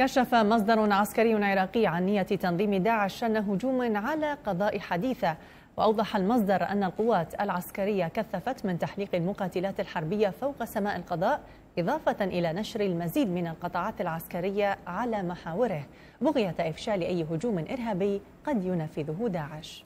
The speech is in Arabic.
كشف مصدر عسكري عراقي عن نية تنظيم داعش شن هجوم على قضاء حديثة وأوضح المصدر أن القوات العسكرية كثفت من تحليق المقاتلات الحربية فوق سماء القضاء إضافة إلى نشر المزيد من القطاعات العسكرية على محاوره بغية إفشال أي هجوم إرهابي قد ينفذه داعش